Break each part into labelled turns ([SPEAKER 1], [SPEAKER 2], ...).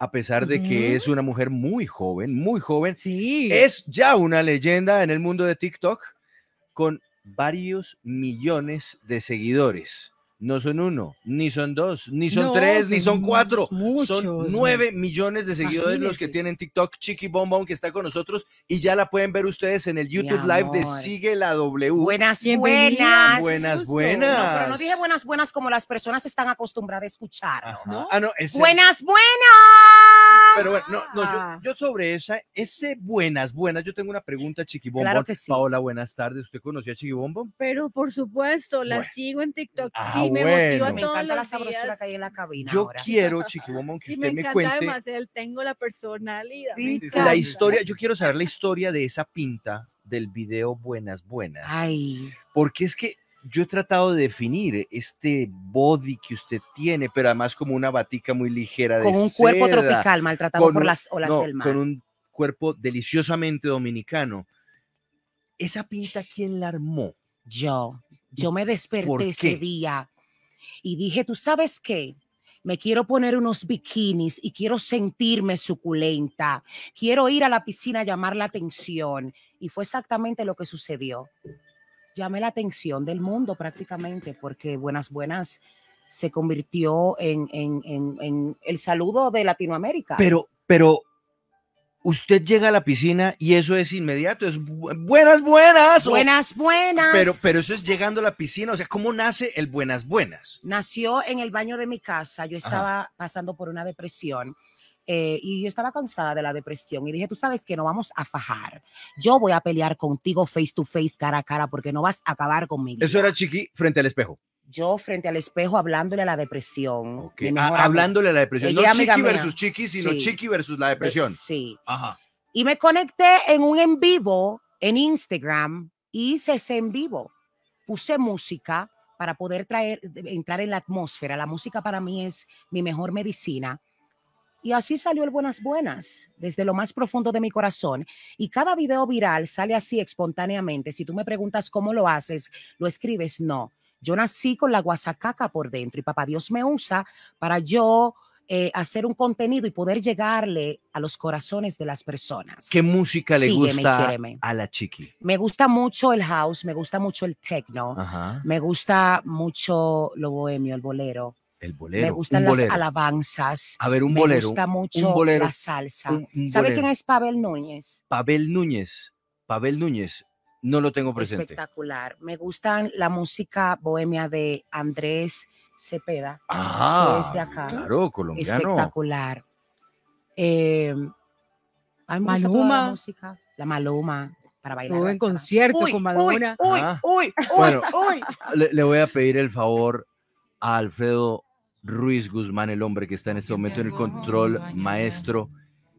[SPEAKER 1] a pesar de que es una mujer muy joven, muy joven. Sí. Es ya una leyenda en el mundo de TikTok con varios millones de seguidores. No son uno, ni son dos, ni son tres, ni son cuatro. son nueve millones de seguidores los que tienen TikTok. Chiqui Bombón que está con nosotros y ya la pueden ver ustedes en el YouTube Live de Sigue la W. Buenas, buenas. Buenas, buenas. pero no dije
[SPEAKER 2] buenas, buenas como las personas están acostumbradas a escuchar. ¿no?
[SPEAKER 1] Ah, no, buenas, buenas. Pero no, no, ah. yo, sobre esa, ese buenas, buenas, yo tengo una pregunta, Chiquibombo. Paola, buenas tardes. ¿Usted conoció a Chiquibombo?
[SPEAKER 3] Pero por supuesto, la sigo en TikTok y ah,
[SPEAKER 1] me motiva todas todos
[SPEAKER 3] las los la días. Que hay en la cabina yo quiero, quiero,
[SPEAKER 1] Chiquibombo, que usted me, me cuente. Además,
[SPEAKER 3] tengo la personalidad. La historia, yo
[SPEAKER 1] quiero saber la historia de esa pinta del video Buenas Buenas. Ay. Porque es que yo he tratado de definir este body que usted tiene, pero además como una batica muy ligera de Con un cuerpo tropical maltratado por las olas del mar. Con un cuerpo deliciosamente dominicano.
[SPEAKER 2] ¿Esa pinta quién la armó? Yo. Yo me desperté ese día y dije, ¿tú sabes qué? me quiero poner unos bikinis y quiero sentirme suculenta, quiero ir a la piscina a llamar la atención. Y fue exactamente lo que sucedió llame la atención del mundo prácticamente, porque Buenas Buenas se convirtió en, el saludo de Latinoamérica. Pero,
[SPEAKER 1] pero usted llega a la piscina y eso es inmediato, es buenas, buenas. Buenas,
[SPEAKER 2] buenas. Pero,
[SPEAKER 1] pero eso es llegando a la piscina, o sea, ¿cómo nace el buenas, buenas?
[SPEAKER 2] Nació en el baño de mi casa, yo estaba pasando por una depresión eh, y yo estaba cansada de la depresión y dije, tú sabes que no vamos a fajar. Yo voy a pelear contigo face to face, cara a cara, porque no vas a acabar conmigo. Eso
[SPEAKER 1] era Chiqui frente al espejo.
[SPEAKER 2] Yo frente al espejo hablándole a la depresión. Ah, hablándole a la depresión. no Chiqui versus Chiqui, sino Chiqui
[SPEAKER 1] versus la depresión. Sí. Ajá.
[SPEAKER 2] Y me conecté en un en vivo en Instagram y hice ese en vivo. Puse música para poder traer, entrar en la atmósfera. La música para mí es mi mejor medicina y así salió el Buenas Buenas, desde lo más profundo de mi corazón. Y cada video viral sale así espontáneamente. Si tú me preguntas cómo lo haces, lo escribes, no. Yo nací con la guasacaca por dentro y papá Dios me usa para yo eh, hacer un contenido y poder llegarle a los corazones de las personas.
[SPEAKER 1] ¿Qué música le gusta a la chiqui? Me
[SPEAKER 2] gusta mucho el house, me gusta mucho el techno, me gusta mucho lo bohemio, el bolero.
[SPEAKER 1] El bolero. Me gustan las
[SPEAKER 2] alabanzas. A ver, un me bolero. Me gusta mucho la salsa. ¿Sabe quién es Pavel Núñez?
[SPEAKER 1] Pavel Núñez. Pavel Núñez. No lo tengo presente.
[SPEAKER 2] Espectacular. Me gustan la música bohemia de Andrés Cepeda.
[SPEAKER 1] Ah, Claro, colombiano.
[SPEAKER 2] Espectacular. Eh, la, música, la Maluma para bailar. concierto con Madonna. Uy, uy,
[SPEAKER 3] uy,
[SPEAKER 1] le, voy a pedir el favor a Alfredo Ruiz Guzmán, el hombre que está en este momento en el control, maestro,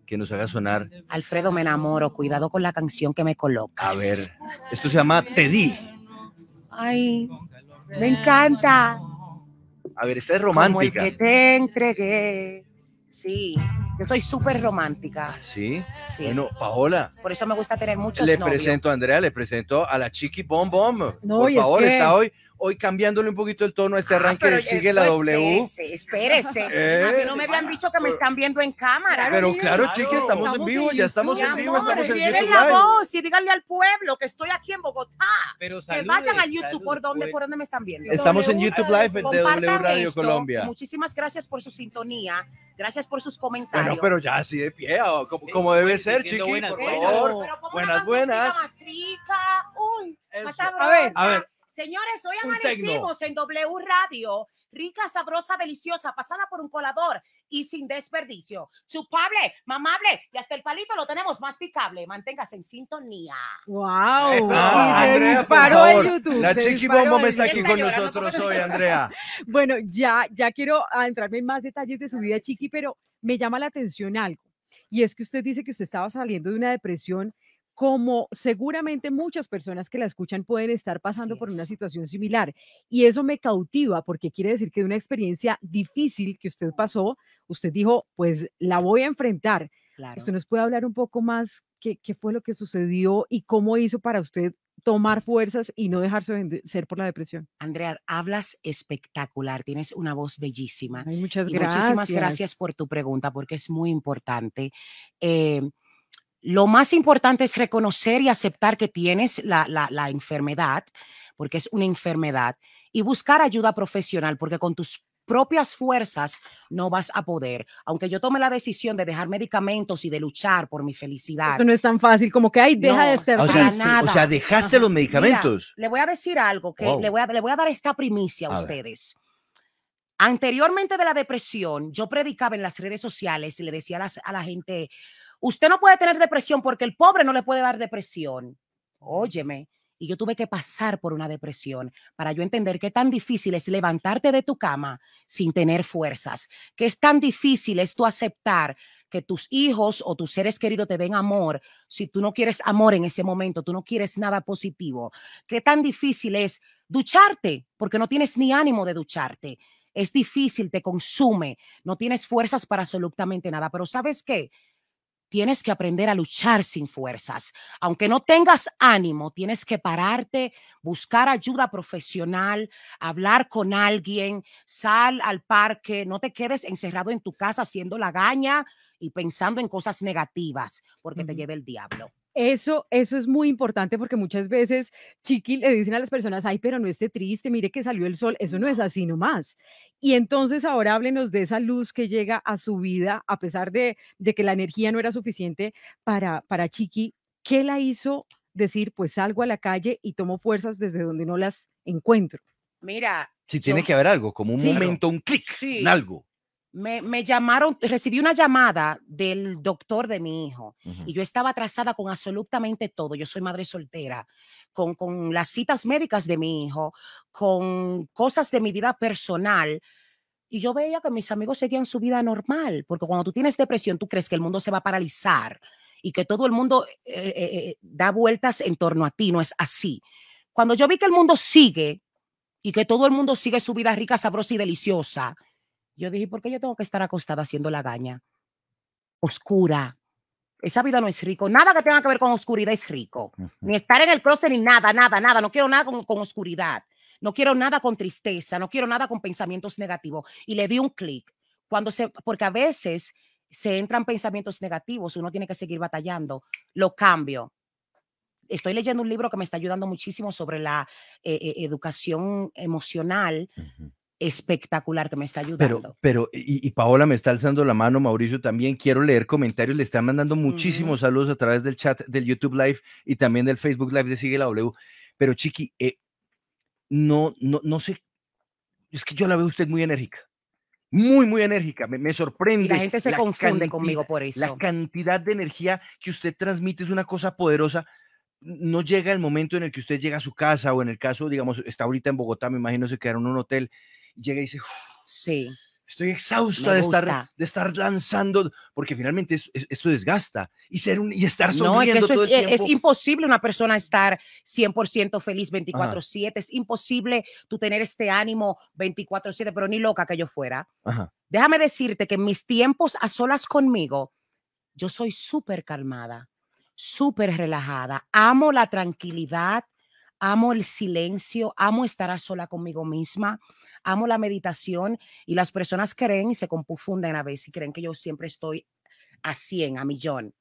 [SPEAKER 1] que nos haga sonar.
[SPEAKER 2] Alfredo, me enamoro, cuidado con la canción que me coloca.
[SPEAKER 1] A ver, esto se llama Te di.
[SPEAKER 2] Ay, me encanta.
[SPEAKER 1] A ver, esta es romántica. Como que
[SPEAKER 2] te entregué. Sí, yo soy súper romántica. Ah,
[SPEAKER 1] ¿Sí? Bueno, Paola.
[SPEAKER 2] Por eso me gusta tener muchos Le presento
[SPEAKER 1] a Andrea, le presento a la Chiqui Bom Bom. Por favor, está hoy hoy cambiándole un poquito el tono a este ah, arranque de Sigue la W.
[SPEAKER 2] Espérese, espérese. Eh, no me habían dicho que me están viendo en cámara. Pero claro, chiqui, estamos, en vivo, ya estamos en vivo, Si la voz y díganle al pueblo que estoy aquí en Bogotá. que vayan a YouTube, ¿por dónde, pues. por dónde me están viendo?
[SPEAKER 1] Estamos en YouTube Live de W Radio Colombia.
[SPEAKER 2] Muchísimas gracias por su sintonía. Gracias por sus comentarios.
[SPEAKER 1] Bueno, pero ya así de pie, oh, como, pues, debe ser, chiqui, buenas, por favor. Buenas, buenas.
[SPEAKER 2] a ver, a ver, Señores, hoy amanecimos en W Radio, rica, sabrosa, deliciosa, pasada por un colador y sin desperdicio. Chupable, mamable y hasta el palito lo tenemos masticable. Manténgase en sintonía.
[SPEAKER 3] ¡Wow! YouTube. La Chiqui Bombo está aquí con nosotros hoy, Andrea. bueno, ya, ya quiero entrarme en más detalles de su vida, Chiqui, pero me llama la atención algo. Y es que usted dice que usted estaba saliendo de una depresión como seguramente muchas personas que la escuchan pueden estar pasando por una situación similar. Y eso me cautiva porque quiere decir que de una experiencia difícil que usted pasó, usted dijo, pues la voy a enfrentar. ¿Usted nos puede hablar un poco más qué, qué fue lo que sucedió y cómo hizo para usted tomar fuerzas
[SPEAKER 2] y no dejarse vencer por la depresión. Andrea, hablas espectacular, tienes una voz bellísima. muchas gracias. Muchísimas gracias por tu pregunta porque es muy importante. Eh, lo más importante es reconocer y aceptar que tienes la, enfermedad, porque es una enfermedad, y buscar ayuda profesional, porque con tus propias fuerzas no vas a poder. Aunque yo tome la decisión de dejar medicamentos y de luchar por mi felicidad. Eso no es tan fácil como que, ay, deja de estar. Ah, o sea, o sea, dejaste los medicamentos. le voy a decir algo, que le, voy a, le voy a dar esta primicia a, ustedes. Anteriormente de la depresión, yo predicaba en las redes sociales y le decía a la gente, Usted no puede tener depresión porque el pobre no le puede dar depresión. Mm. Óyeme, y yo tuve que pasar por una depresión para yo entender qué tan difícil es levantarte de tu cama sin tener fuerzas, qué tan difícil es tú aceptar que tus hijos o tus seres queridos te den amor si tú no quieres amor en ese momento, tú no quieres nada positivo, qué tan difícil es ducharte porque no tienes ni ánimo de ducharte. Es difícil, te consume, no tienes fuerzas para absolutamente nada, pero ¿sabes qué? tienes que aprender a luchar sin fuerzas. Aunque no tengas ánimo, tienes que pararte, buscar ayuda profesional, hablar con alguien, sal al parque, no te quedes encerrado en tu casa haciendo la gaña y pensando en cosas negativas, porque te lleve el diablo.
[SPEAKER 3] Eso, eso es muy importante porque muchas veces, Chiqui, le dicen a las personas, ay, pero no esté triste, mire que salió el sol, eso no es así nomás. Y entonces ahora háblenos de esa luz que llega a su vida, a pesar de, que la energía no era suficiente para, para Chiqui, ¿qué la hizo decir, pues salgo a la calle y tomo fuerzas desde donde no las encuentro?
[SPEAKER 2] Mira. Si
[SPEAKER 1] tiene que haber algo, como un momento, un clic,
[SPEAKER 2] en algo me, llamaron, recibí una llamada del doctor de mi hijo y yo estaba atrasada con absolutamente todo. Yo soy madre soltera, con, las citas médicas de mi hijo, con cosas de mi vida personal. Y yo veía que mis amigos seguían su vida normal, porque cuando tú tienes depresión, tú crees que el mundo se va a paralizar y que todo el mundo eh, eh, eh, da vueltas en torno a ti, no es así. Cuando yo vi que el mundo sigue y que todo el mundo sigue su vida rica, sabrosa y deliciosa, yo dije, ¿por qué yo tengo que estar acostada haciendo la gaña? Oscura. Esa vida no es rico. Nada que tenga que ver con oscuridad es rico. Ni estar en el closet ni nada, nada, nada. No quiero nada con, oscuridad. No quiero nada con tristeza. No quiero nada con pensamientos negativos. Y le di un clic. Cuando se, porque a veces se entran pensamientos negativos, uno tiene que seguir batallando. Lo cambio. Estoy leyendo un libro que me está ayudando muchísimo sobre la eh, eh, educación emocional espectacular que me está ayudando.
[SPEAKER 1] Pero, pero y, Paola me está alzando la mano, Mauricio también, quiero leer comentarios, le están mandando muchísimos saludos a través del chat del YouTube Live y también del Facebook Live de Sigue la W, pero Chiqui, eh, no, no, no sé, es que yo la veo usted muy enérgica, muy, muy enérgica, me, sorprende. la gente se confunde conmigo por eso. La cantidad de energía que usted transmite es una cosa poderosa, no llega el momento en el que usted llega a su casa o en el caso, digamos, está ahorita en Bogotá, me imagino se quedaron en un hotel llega y dice, sí. Estoy exhausta de estar, de estar lanzando, porque finalmente esto desgasta. Y ser un, y estar sonriendo es todo el e, tiempo. Es
[SPEAKER 2] imposible una persona estar 100% feliz 24-7. Es imposible tú tener este ánimo 24-7, pero ni loca que yo fuera. Déjame decirte que en mis tiempos a solas conmigo, yo soy súper calmada, súper relajada. Amo la tranquilidad, amo el silencio, amo estar a sola conmigo misma amo la meditación y las personas creen y se confunden a veces y creen que yo siempre estoy a 100, a millón.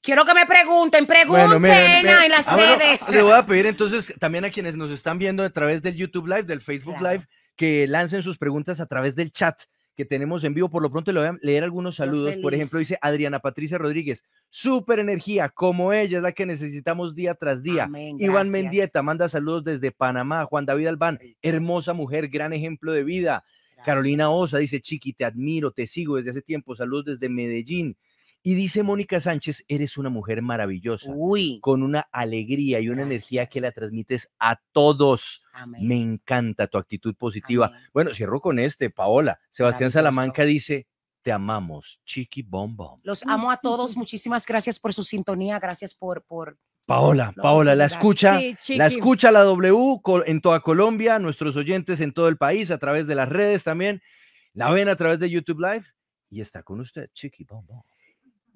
[SPEAKER 2] Quiero que me pregunten, pregunten en las ah, redes. le voy a pedir
[SPEAKER 1] entonces también a quienes nos están viendo a través del YouTube Live, del Facebook Live, que lancen sus preguntas a través del chat que tenemos en vivo. Por lo pronto le voy a leer algunos saludos. Por ejemplo, dice Adriana Patricia Rodríguez, super energía, como ella es la que necesitamos día tras día. Iván Mendieta manda saludos desde Panamá. Juan David Albán, hermosa mujer, gran ejemplo de vida. Carolina Osa dice, Chiqui, te admiro, te sigo desde hace tiempo. Saludos desde Medellín. Y dice Mónica Sánchez, eres una mujer maravillosa, con una alegría y una energía que la transmites a todos. Me encanta tu actitud positiva. Bueno, cierro con este, Paola. Sebastián Salamanca dice, te amamos, chiqui bom
[SPEAKER 2] Los amo a todos, muchísimas gracias por su sintonía, gracias por... por
[SPEAKER 1] Paola, Paola, la escucha, la escucha la W en toda Colombia, nuestros oyentes en todo el país, a través de las redes también, la ven a través de YouTube Live y está con usted, Chiqui Bom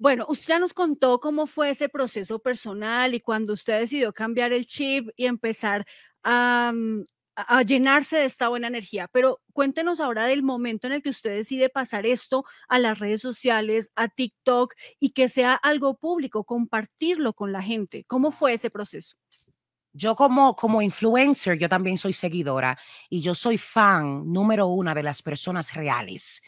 [SPEAKER 3] bueno, usted nos contó cómo fue ese proceso personal y cuando usted decidió cambiar el chip y empezar mm, a, llenarse de esta buena energía. Pero cuéntenos ahora del momento en el que usted decide pasar esto a las redes sociales, a TikTok y que sea algo público, compartirlo con la gente. ¿Cómo fue ese proceso?
[SPEAKER 2] Yo como, como influencer, yo también soy seguidora y yo soy fan número una de las personas reales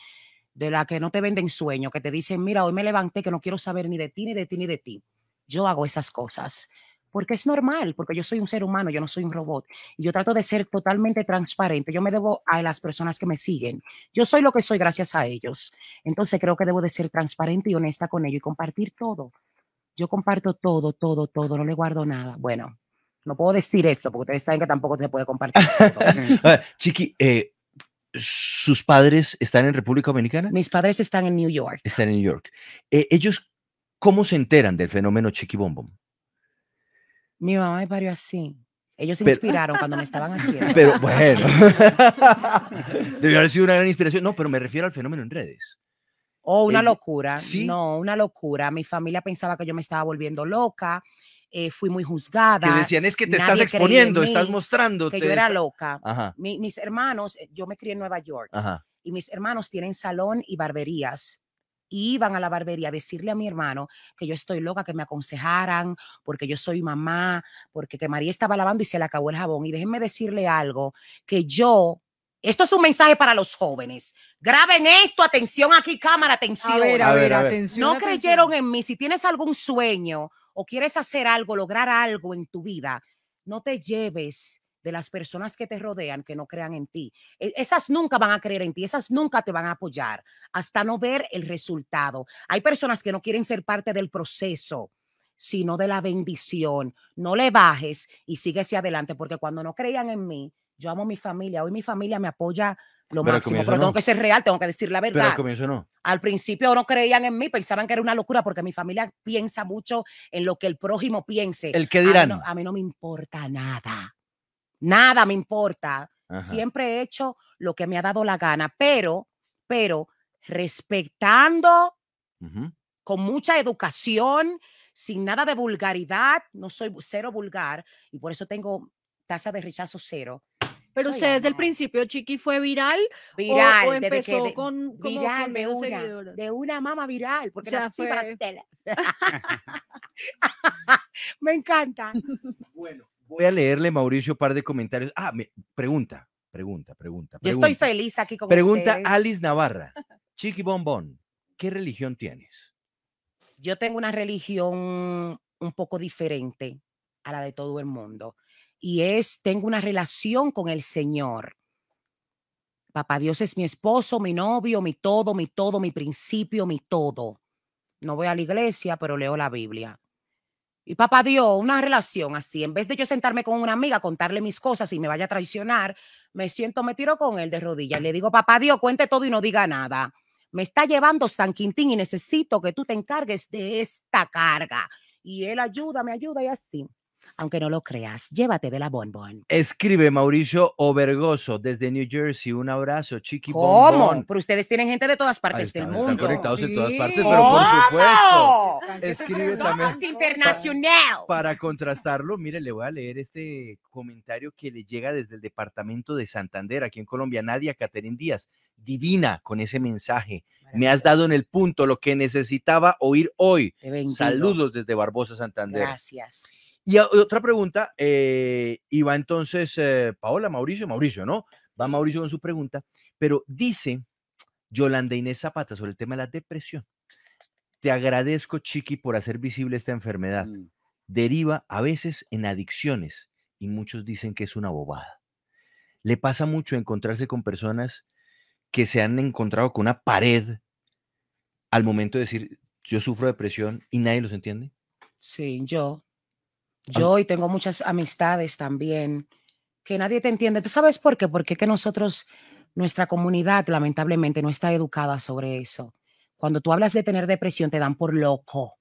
[SPEAKER 2] de la que no te venden sueño, que te dicen, mira, hoy me levanté que no quiero saber ni de ti, ni de ti, ni de ti. Yo hago esas cosas porque es normal, porque yo soy un ser humano, yo no soy un robot. Y yo trato de ser totalmente transparente. Yo me debo a las personas que me siguen. Yo soy lo que soy gracias a ellos. Entonces creo que debo de ser transparente y honesta con ellos y compartir todo. Yo comparto todo, todo, todo, no le guardo nada. Bueno, no puedo decir esto porque ustedes saben que tampoco se puede compartir.
[SPEAKER 1] Todo. Chiqui, eh, sus padres están en República Dominicana? Mis padres están en New York. Están en New York. Eh, ¿Ellos cómo se enteran del fenómeno Chequibombom?
[SPEAKER 2] Mi mamá me parió así. Ellos se inspiraron cuando me estaban haciendo. Pero bueno,
[SPEAKER 1] debió haber sido una gran inspiración. No, pero me refiero al fenómeno en redes.
[SPEAKER 2] Oh, una eh, locura. ¿sí? No, una locura. Mi familia pensaba que yo me estaba volviendo loca. Eh, fui muy juzgada. Que decían, es que te estás exponiendo, estás mostrando. Que yo era loca. mis hermanos, eh, yo me crié en Nueva York, y mis hermanos tienen salón y barberías y iban a la barbería a decirle a mi hermano que yo estoy loca, que me aconsejaran, porque yo soy mamá, porque que María estaba lavando y se le acabó el jabón. Y déjenme decirle algo, que yo, esto es un mensaje para los jóvenes. Graben esto, atención aquí cámara, atención. A ver, atención, no creyeron en mí. Si tienes algún sueño o quieres hacer algo, lograr algo en tu vida, no te lleves de las personas que te rodean que no crean en ti. E, esas nunca van a creer en ti, esas nunca te van a apoyar hasta no ver el resultado. Hay personas que no quieren ser parte del proceso, sino de la bendición. No le bajes y sigue hacia adelante, porque cuando no creían en mí, yo amo mi familia, hoy mi familia me apoya lo pero máximo, pero tengo que ser real, tengo que decir la verdad. al principio no creían en mí, pensaban que era una locura porque mi familia piensa mucho en lo que el prójimo piense. ¿El que dirán? A mí no, me importa nada. Nada me importa. Siempre he hecho lo que me ha dado la gana, pero, pero respetando con mucha educación, sin nada de vulgaridad, no soy cero vulgar y por eso tengo tasa de rechazo cero
[SPEAKER 3] pero usted desde el
[SPEAKER 2] principio, Chiqui, ¿fue viral? O, empezó con, de, una, mama viral, porque o fue... me encanta.
[SPEAKER 1] Bueno, voy a leerle, Mauricio, un par de comentarios. Ah, me, pregunta, pregunta, pregunta, Yo estoy
[SPEAKER 2] feliz aquí con Pregunta
[SPEAKER 1] Alice Navarra. Chiqui Bombón, ¿qué religión tienes?
[SPEAKER 2] Yo tengo una religión un poco diferente a la de todo el mundo y es tengo una relación con el Señor. Papá Dios es mi esposo, mi novio, mi todo, mi todo, mi principio, mi todo. No voy a la iglesia, pero leo la Biblia. Y papá Dios, una relación así, en vez de yo sentarme con una amiga, contarle mis cosas y me vaya a traicionar, me siento, me tiro con él de rodillas. Le digo, papá Dios, cuente todo y no diga nada. Me está llevando San Quintín y necesito que tú te encargues de esta carga. Y él ayuda, me ayuda y así aunque no lo creas. Llévate de la Bonbon.
[SPEAKER 1] Escribe Mauricio Obergoso desde New Jersey. Un abrazo, Chiqui ¿Cómo? Bonbon.
[SPEAKER 2] Pero ustedes tienen gente de todas partes del mundo. Están conectados en todas partes, pero por supuesto. Escribe también. internacional!
[SPEAKER 1] Para, contrastarlo, mire, le voy a leer este comentario que le llega desde el departamento de Santander, aquí en Colombia. Nadia Caterin Díaz, divina con ese mensaje. Me has dado en el punto lo que necesitaba oír hoy. Saludos desde Barbosa, Santander.
[SPEAKER 2] Gracias.
[SPEAKER 1] Y otra pregunta, eh, y va entonces eh, Paola, Mauricio, Mauricio, ¿no? Va Mauricio con su pregunta, pero dice Yolanda Inés Zapata sobre el tema de la depresión. Te agradezco, Chiqui, por hacer visible esta enfermedad. Mm. Deriva a veces en adicciones y muchos dicen que es una bobada. Le pasa mucho encontrarse con personas que se han encontrado con una pared al momento de decir, yo sufro depresión y nadie los entiende.
[SPEAKER 2] Sí, yo. Yo y tengo muchas amistades también, que nadie te entiende. ¿Tú sabes por qué? Porque que nosotros, nuestra comunidad, lamentablemente, no está educada sobre eso. Cuando tú hablas de tener depresión, te dan por loco.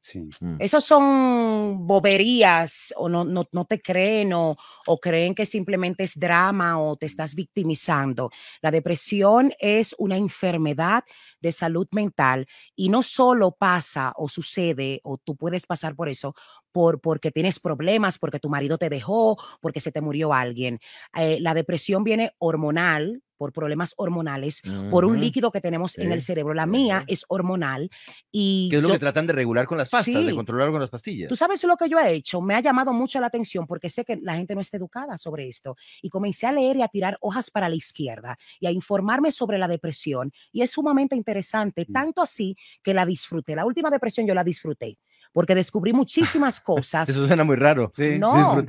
[SPEAKER 2] Sí. Mm. Esos son boberías o no, no, te creen o, creen que simplemente es drama o te estás victimizando. La depresión es una enfermedad de salud mental y no solo pasa o sucede o tú puedes pasar por eso por, porque tienes problemas, porque tu marido te dejó, porque se te murió alguien. Eh, la depresión viene hormonal, por problemas hormonales, por un líquido que tenemos en el cerebro. La mía es hormonal y... Que es lo que tratan
[SPEAKER 1] de regular con las pastas, de controlar con las pastillas. Tú sabes
[SPEAKER 2] lo que yo he hecho, me ha llamado mucho la atención porque sé que la gente no está educada sobre esto y comencé a leer y a tirar hojas para la izquierda y a informarme sobre la depresión y es sumamente interesante, mm. tanto así que la disfruté. La última depresión yo la disfruté porque descubrí muchísimas cosas. Eso suena
[SPEAKER 1] muy raro. Sí, no,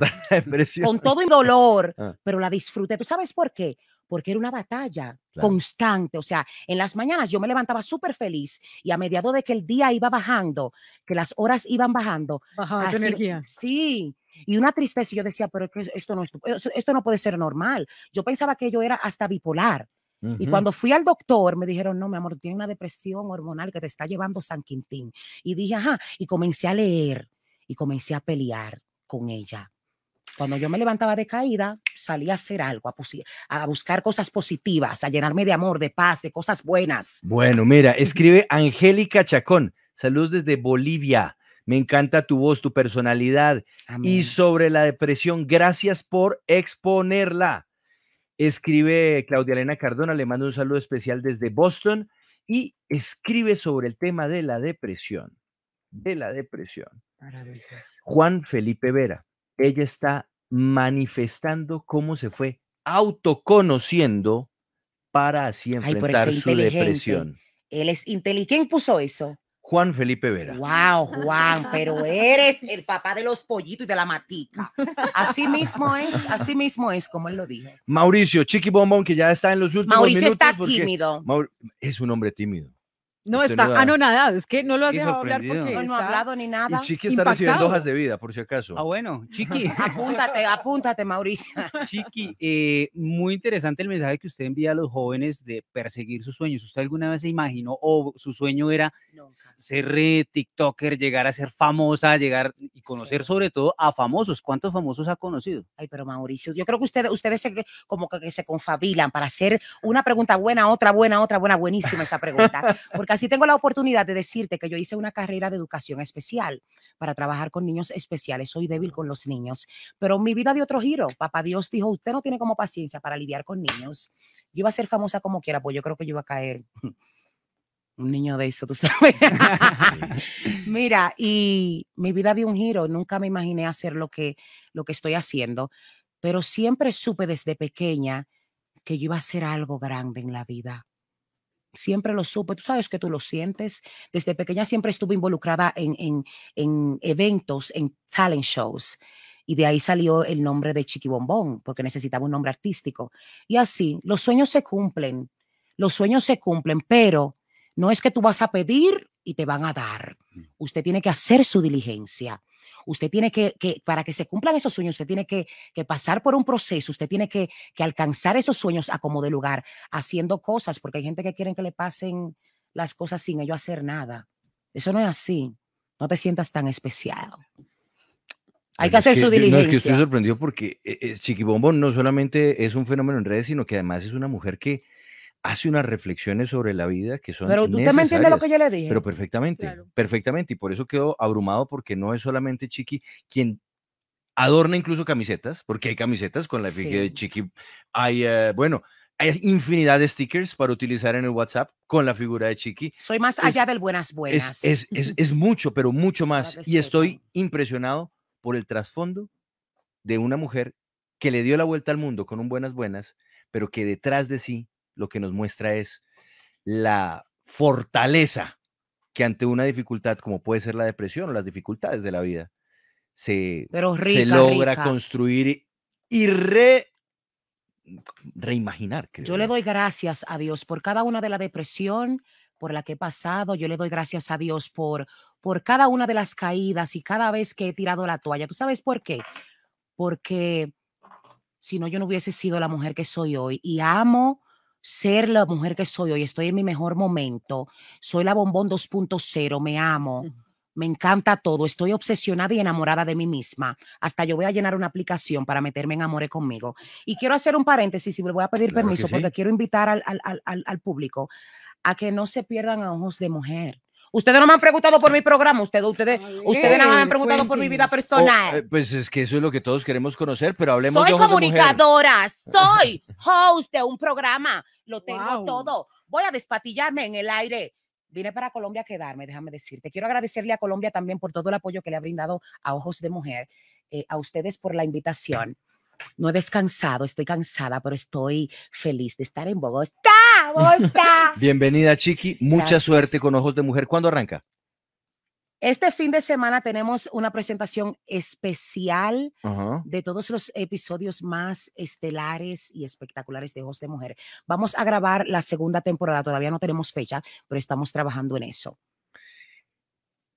[SPEAKER 1] con
[SPEAKER 2] todo el dolor, ah. pero la disfruté. ¿Tú sabes por qué? porque era una batalla constante. O sea, en las mañanas yo me levantaba súper feliz y a mediado de que el día iba bajando, que las horas iban bajando. Bajaba energía. Sí, y una tristeza. Y yo decía, pero esto no, esto no puede ser normal. Yo pensaba que yo era hasta bipolar. Y cuando fui al doctor me dijeron, no, mi amor, tiene una depresión hormonal que te está llevando San Quintín. Y dije, ajá, y comencé a leer y comencé a pelear con ella. Cuando yo me levantaba de caída, salía a hacer algo, a, buscar cosas positivas, a llenarme de amor, de paz, de cosas buenas.
[SPEAKER 1] Bueno, mira, escribe Angélica Chacón. Saludos desde Bolivia. Me encanta tu voz, tu personalidad. Y sobre la depresión, gracias por exponerla. Escribe Claudia Elena Cardona, le mando un saludo especial desde Boston y escribe sobre el tema de la depresión. De la depresión. Juan Felipe Vera, ella está manifestando cómo se fue autoconociendo para así enfrentar su depresión.
[SPEAKER 2] Él es inteligente. ¿Quién puso eso?
[SPEAKER 1] Juan Felipe Vera.
[SPEAKER 2] Wow, Juan, pero eres el papá de los pollitos y de la matica. Así mismo es, así mismo es, como él lo dijo.
[SPEAKER 1] Mauricio, Chiqui Bombón, que ya está en los últimos Mauricio Mauricio está tímido. es un hombre tímido.
[SPEAKER 2] No, Ah, está anonadado, es que no lo has dejado hablar porque no, ha hablado ni nada. Y Chiqui está recibiendo hojas de
[SPEAKER 1] vida, por si acaso. Ah, bueno, Chiqui.
[SPEAKER 2] apúntate, apúntate, Mauricio.
[SPEAKER 1] Chiqui, eh, muy interesante el mensaje que usted envía a los jóvenes de perseguir sus sueños. ¿Usted alguna vez se imaginó o su sueño era ser
[SPEAKER 2] re TikToker, llegar a ser famosa, llegar y conocer sobre todo a famosos? ¿Cuántos famosos ha conocido? Ay, pero Mauricio, yo creo que usted, ustedes se, como que se confabilan para hacer una pregunta buena, otra buena, otra buena, buenísima esa pregunta. Porque si tengo la oportunidad de decirte que yo hice una carrera de educación especial para trabajar con niños especiales. Soy débil con los niños, pero mi vida dio otro giro. Papá Dios dijo, usted no tiene como paciencia para lidiar con niños. Yo iba a ser famosa como quiera, pues yo creo que yo iba a caer un niño de eso, tú sabes. Mira, y mi vida dio un giro, nunca me imaginé hacer lo que, lo que estoy haciendo, pero siempre supe desde pequeña que yo iba a hacer algo grande en la vida siempre lo supe, tú sabes que tú lo sientes. Desde pequeña siempre estuve involucrada en, en, eventos, en talent shows. Y de ahí salió el nombre de Chiqui Bombón, porque necesitaba un nombre artístico. Y así, los sueños se cumplen, los sueños se cumplen, pero no es que tú vas a pedir y te van a dar. Mm. Usted tiene que hacer su diligencia usted tiene que, para que se cumplan esos sueños, usted tiene que, pasar por un proceso, usted tiene que, alcanzar esos sueños a como de lugar, haciendo cosas, porque hay gente que quiere que le pasen las cosas sin ello hacer nada. Eso no es así. No te sientas tan especial. Hay que hacer su diligencia. es que estoy
[SPEAKER 1] sorprendido porque eh, eh, Chiquibombo no solamente es un fenómeno en redes, sino que además es una mujer que hace unas reflexiones sobre la vida que son Pero tú me entiendes lo que yo le dije. Pero perfectamente, perfectamente. Y por eso quedo abrumado porque no es solamente Chiqui quien adorna incluso camisetas, porque hay camisetas con la figura de Chiqui. Hay, eh, bueno, hay infinidad de stickers para utilizar en el WhatsApp con la figura de Chiqui.
[SPEAKER 2] Soy más allá del buenas buenas. Es,
[SPEAKER 1] es mucho, pero mucho más. Y estoy impresionado por el trasfondo de una mujer que le dio la vuelta al mundo con un buenas buenas, pero que detrás de sí lo que nos muestra es la fortaleza que ante una dificultad como puede ser la depresión o las dificultades de la vida, se, se logra construir y reimaginar.
[SPEAKER 2] Yo le doy gracias a Dios por cada una de la depresión por la que he pasado, yo le doy gracias a Dios por, por cada una de las caídas y cada vez que he tirado la toalla. ¿Tú sabes por qué? Porque si no, yo no hubiese sido la mujer que soy hoy y amo ser la mujer que soy hoy, estoy en mi mejor momento, soy la bombón 2.0, me amo, me encanta todo, estoy obsesionada y enamorada de mí misma. Hasta yo voy a llenar una aplicación para meterme en amores conmigo. Y quiero hacer un paréntesis y me voy a pedir permiso porque quiero invitar al, al público a que no se pierdan a ojos de mujer. Ustedes no me han preguntado por mi programa, ustedes, ustedes, ustedes no me han eh, preguntado por mi vida personal. Oh, eh,
[SPEAKER 1] pues es que eso es lo que todos queremos conocer, pero hablemos soy de Soy comunicadora,
[SPEAKER 2] soy host de un programa, lo tengo todo. Voy a despatillarme en el aire. Vine para Colombia a quedarme, déjame decirte. Quiero agradecerle a Colombia también por todo el apoyo que le ha brindado a Ojos de Mujer, eh, a ustedes por la invitación. No he descansado, estoy cansada, pero estoy feliz de estar en Bogotá.
[SPEAKER 1] Bienvenida, Chiqui. Mucha suerte con Ojos de Mujer. ¿Cuándo arranca?
[SPEAKER 2] Este fin de semana tenemos una presentación especial de todos los episodios más estelares y espectaculares de Ojos de Mujer. Vamos a grabar la segunda temporada, todavía no tenemos fecha, pero estamos trabajando en eso.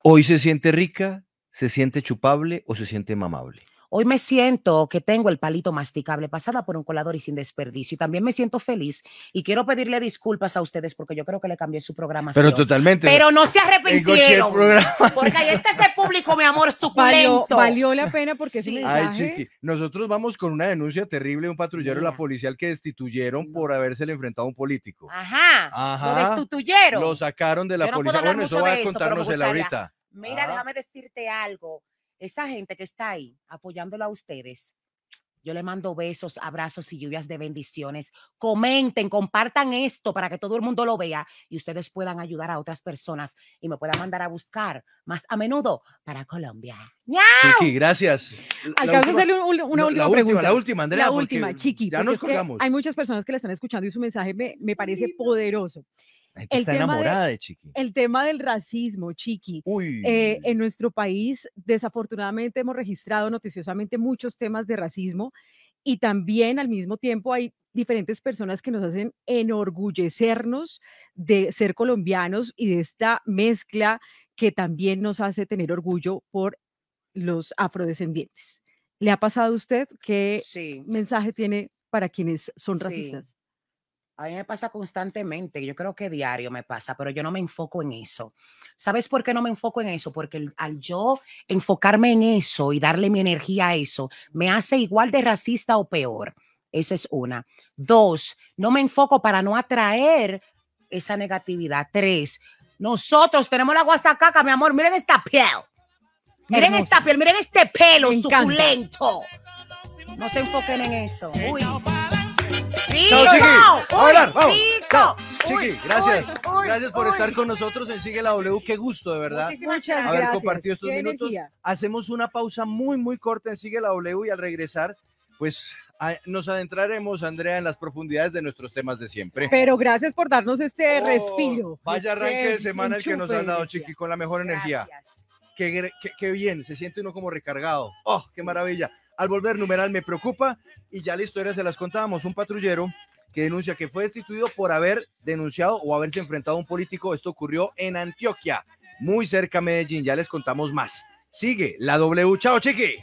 [SPEAKER 1] ¿Hoy se siente rica, se siente chupable o se siente mamable?
[SPEAKER 2] Hoy me siento que tengo el palito masticable pasada por un colador y sin desperdicio. Y también me siento feliz y quiero pedirle disculpas a ustedes porque yo creo que le cambié su programación. Pero
[SPEAKER 1] totalmente. Pero no se arrepintieron.
[SPEAKER 2] Porque ahí está ese público, mi amor, suculento. Valió, la pena porque sí. Ay, chiqui.
[SPEAKER 1] Nosotros vamos con una denuncia terrible de un patrullero de la policial que destituyeron por haberse enfrentado a un político.
[SPEAKER 2] Ajá. Ajá. Lo destituyeron. Lo
[SPEAKER 1] sacaron de la policía. Bueno, eso va a contárnosela ahorita.
[SPEAKER 2] Mira, déjame decirte algo esa gente que está ahí apoyándolo a ustedes, yo le mando besos, abrazos y lluvias de bendiciones. Comenten, compartan esto para que todo el mundo lo vea y ustedes puedan ayudar a otras personas y me puedan mandar a buscar más a menudo
[SPEAKER 1] para Colombia. Chiqui, gracias. hacerle una última la última, pregunta. La última, La última, Chiqui. Ya nos colgamos. Hay muchas
[SPEAKER 3] personas que la están escuchando y su mensaje me, me parece poderoso el está enamorada de, Chiqui. El tema del racismo, Chiqui. Eh, en nuestro país, desafortunadamente, hemos registrado noticiosamente muchos temas de racismo y también al mismo tiempo hay diferentes personas que nos hacen enorgullecernos de ser colombianos y de esta mezcla que también nos hace tener orgullo por los afrodescendientes. ¿Le ha pasado a usted? ¿Qué mensaje tiene para quienes son racistas?
[SPEAKER 2] A mí me pasa constantemente, yo creo que diario me pasa, pero yo no me enfoco en eso. ¿Sabes por qué no me enfoco en eso? Porque al yo enfocarme en eso y darle mi energía a eso, me hace igual de racista o peor. Esa es una. Dos, no me enfoco para no atraer esa negatividad. Tres, nosotros tenemos la caca, mi amor, miren esta piel. Miren esta piel, miren este pelo suculento. No se enfoquen en eso. Uy. Chiqui. Chiqui. Chiqui, gracias. gracias por estar
[SPEAKER 1] con nosotros en Sigue la W. Qué gusto, de verdad. Muchísimas gracias. Haber compartido estos minutos. Hacemos una pausa muy, muy corta en Sigue la W y al regresar, pues nos adentraremos, Andrea, en las profundidades de nuestros temas de siempre.
[SPEAKER 3] Pero gracias por darnos este oh, respiro. Vaya este arranque de semana el que nos has dado,
[SPEAKER 1] Chiqui, con la mejor energía. Qué, qué, qué, bien, se siente uno como recargado. ¡Oh, qué maravilla! Al volver, numeral me preocupa y ya la historia se las contábamos. Un patrullero que denuncia que fue destituido por haber denunciado o haberse enfrentado a un político. Esto ocurrió en Antioquia, muy cerca a Medellín. Ya les contamos más. Sigue la W. Chao, chiqui.